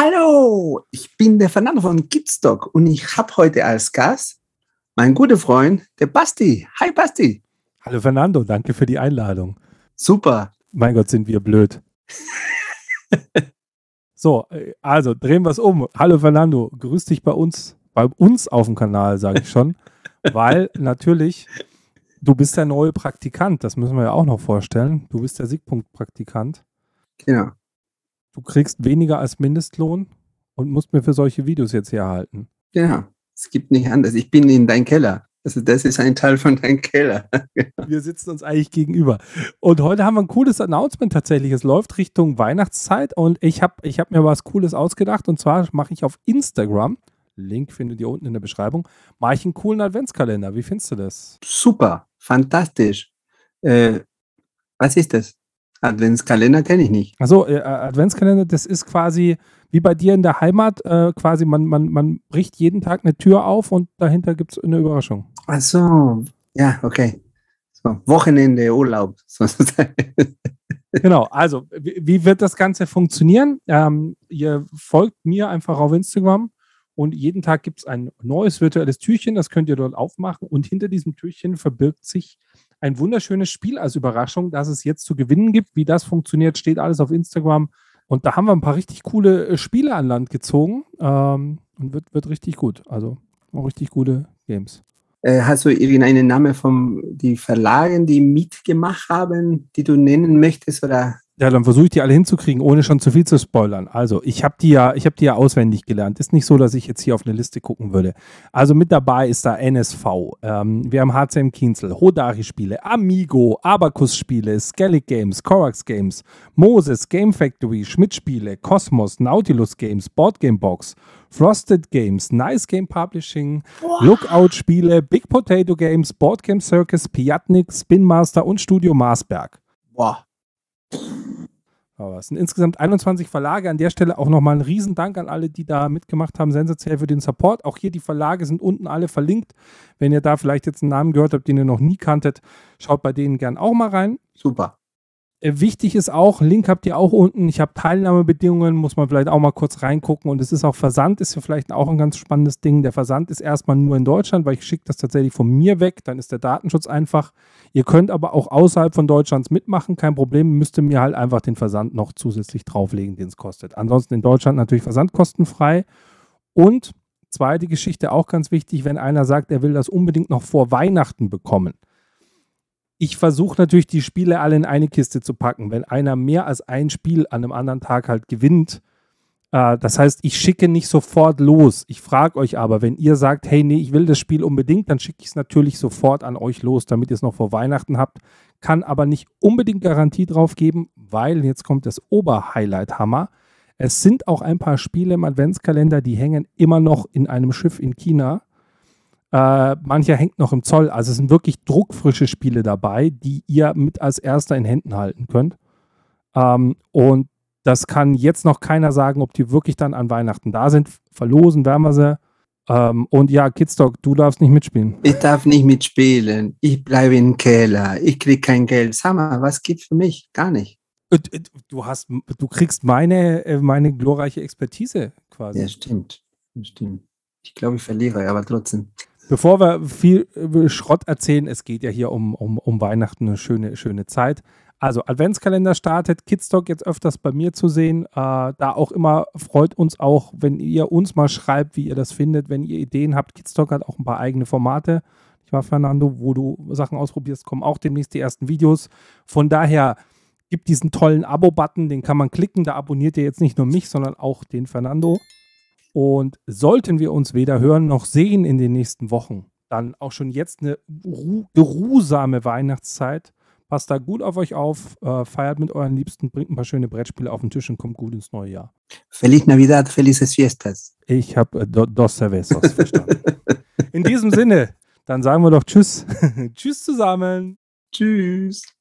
Hallo, ich bin der Fernando von Gitstock und ich habe heute als Gast meinen guten Freund, der Basti. Hi Basti. Hallo Fernando, danke für die Einladung. Super. Mein Gott, sind wir blöd. so, äh, also drehen wir es um. Hallo Fernando, grüß dich bei uns, bei uns auf dem Kanal, sage ich schon, weil natürlich du bist der neue Praktikant, das müssen wir ja auch noch vorstellen. Du bist der Siegpunkt-Praktikant. Genau du kriegst weniger als Mindestlohn und musst mir für solche Videos jetzt herhalten. Ja, es gibt nicht anders. Ich bin in dein Keller. Also das ist ein Teil von deinem Keller. Wir sitzen uns eigentlich gegenüber. Und heute haben wir ein cooles Announcement tatsächlich. Es läuft Richtung Weihnachtszeit und ich habe ich hab mir was Cooles ausgedacht. Und zwar mache ich auf Instagram, Link findet ihr unten in der Beschreibung, mache ich einen coolen Adventskalender. Wie findest du das? Super, fantastisch. Äh, was ist das? Adventskalender kenne ich nicht. Also äh, Adventskalender, das ist quasi wie bei dir in der Heimat, äh, quasi man, man, man bricht jeden Tag eine Tür auf und dahinter gibt es eine Überraschung. Ach so, ja, okay. So, Wochenende, Urlaub. genau, also wie wird das Ganze funktionieren? Ähm, ihr folgt mir einfach auf Instagram und jeden Tag gibt es ein neues virtuelles Türchen, das könnt ihr dort aufmachen und hinter diesem Türchen verbirgt sich ein wunderschönes Spiel als Überraschung, das es jetzt zu gewinnen gibt. Wie das funktioniert, steht alles auf Instagram. Und da haben wir ein paar richtig coole äh, Spiele an Land gezogen ähm, und wird, wird richtig gut. Also auch richtig gute Games. Äh, hast du irgendeinen Namen von den Verlagen, die mitgemacht haben, die du nennen möchtest oder ja, dann versuche ich die alle hinzukriegen, ohne schon zu viel zu spoilern. Also, ich habe die ja, ich die ja auswendig gelernt. Ist nicht so, dass ich jetzt hier auf eine Liste gucken würde. Also mit dabei ist da NSV, ähm, wir haben HCM Kienzel, Hodari-Spiele, Amigo, Abacus-Spiele, Skellig Games, Korax Games, Moses, Game Factory, Schmidt-Spiele, Kosmos, Nautilus Games, Board Game Box, Frosted Games, Nice Game Publishing, wow. Lookout-Spiele, Big Potato Games, Board Game Circus, Piatnik, Spin Master und Studio Marsberg. Boah. Aber es sind insgesamt 21 Verlage. An der Stelle auch nochmal ein Riesendank an alle, die da mitgemacht haben. Sensationell für den Support. Auch hier die Verlage sind unten alle verlinkt. Wenn ihr da vielleicht jetzt einen Namen gehört habt, den ihr noch nie kanntet, schaut bei denen gern auch mal rein. Super. Äh, wichtig ist auch, Link habt ihr auch unten. Ich habe Teilnahmebedingungen, muss man vielleicht auch mal kurz reingucken. Und es ist auch Versand, ist ja vielleicht auch ein ganz spannendes Ding. Der Versand ist erstmal nur in Deutschland, weil ich schicke das tatsächlich von mir weg. Dann ist der Datenschutz einfach. Ihr könnt aber auch außerhalb von Deutschlands mitmachen, kein Problem. Müsst ihr mir halt einfach den Versand noch zusätzlich drauflegen, den es kostet. Ansonsten in Deutschland natürlich versandkostenfrei. Und zweite Geschichte auch ganz wichtig, wenn einer sagt, er will das unbedingt noch vor Weihnachten bekommen ich versuche natürlich, die Spiele alle in eine Kiste zu packen. Wenn einer mehr als ein Spiel an einem anderen Tag halt gewinnt, äh, das heißt, ich schicke nicht sofort los. Ich frage euch aber, wenn ihr sagt, hey, nee, ich will das Spiel unbedingt, dann schicke ich es natürlich sofort an euch los, damit ihr es noch vor Weihnachten habt. Kann aber nicht unbedingt Garantie drauf geben, weil jetzt kommt das Oberhighlight-Hammer. Es sind auch ein paar Spiele im Adventskalender, die hängen immer noch in einem Schiff in China äh, mancher hängt noch im Zoll. Also es sind wirklich druckfrische Spiele dabei, die ihr mit als erster in Händen halten könnt. Ähm, und das kann jetzt noch keiner sagen, ob die wirklich dann an Weihnachten da sind. Verlosen werden wir sie. Ähm, und ja, Kidstock, du darfst nicht mitspielen. Ich darf nicht mitspielen. Ich bleibe im Keller. Ich kriege kein Geld. Sag mal, was gibt für mich? Gar nicht. Äh, äh, du hast, du kriegst meine, äh, meine glorreiche Expertise quasi. Ja, stimmt. Stimmt. Ich glaube, ich verliere, aber trotzdem bevor wir viel äh, Schrott erzählen, es geht ja hier um, um, um Weihnachten, eine schöne, schöne Zeit. Also Adventskalender startet, Kidstock jetzt öfters bei mir zu sehen. Äh, da auch immer freut uns auch, wenn ihr uns mal schreibt, wie ihr das findet, wenn ihr Ideen habt. Kidstock hat auch ein paar eigene Formate. Ich war Fernando, wo du Sachen ausprobierst, kommen auch demnächst die ersten Videos. Von daher gibt diesen tollen Abo-Button, den kann man klicken. Da abonniert ihr jetzt nicht nur mich, sondern auch den Fernando. Und sollten wir uns weder hören noch sehen in den nächsten Wochen, dann auch schon jetzt eine geruhsame Weihnachtszeit. Passt da gut auf euch auf, äh, feiert mit euren Liebsten, bringt ein paar schöne Brettspiele auf den Tisch und kommt gut ins neue Jahr. Feliz Navidad, felices fiestas. Ich habe äh, do, dos cervezas verstanden. In diesem Sinne, dann sagen wir doch Tschüss. tschüss zusammen. Tschüss.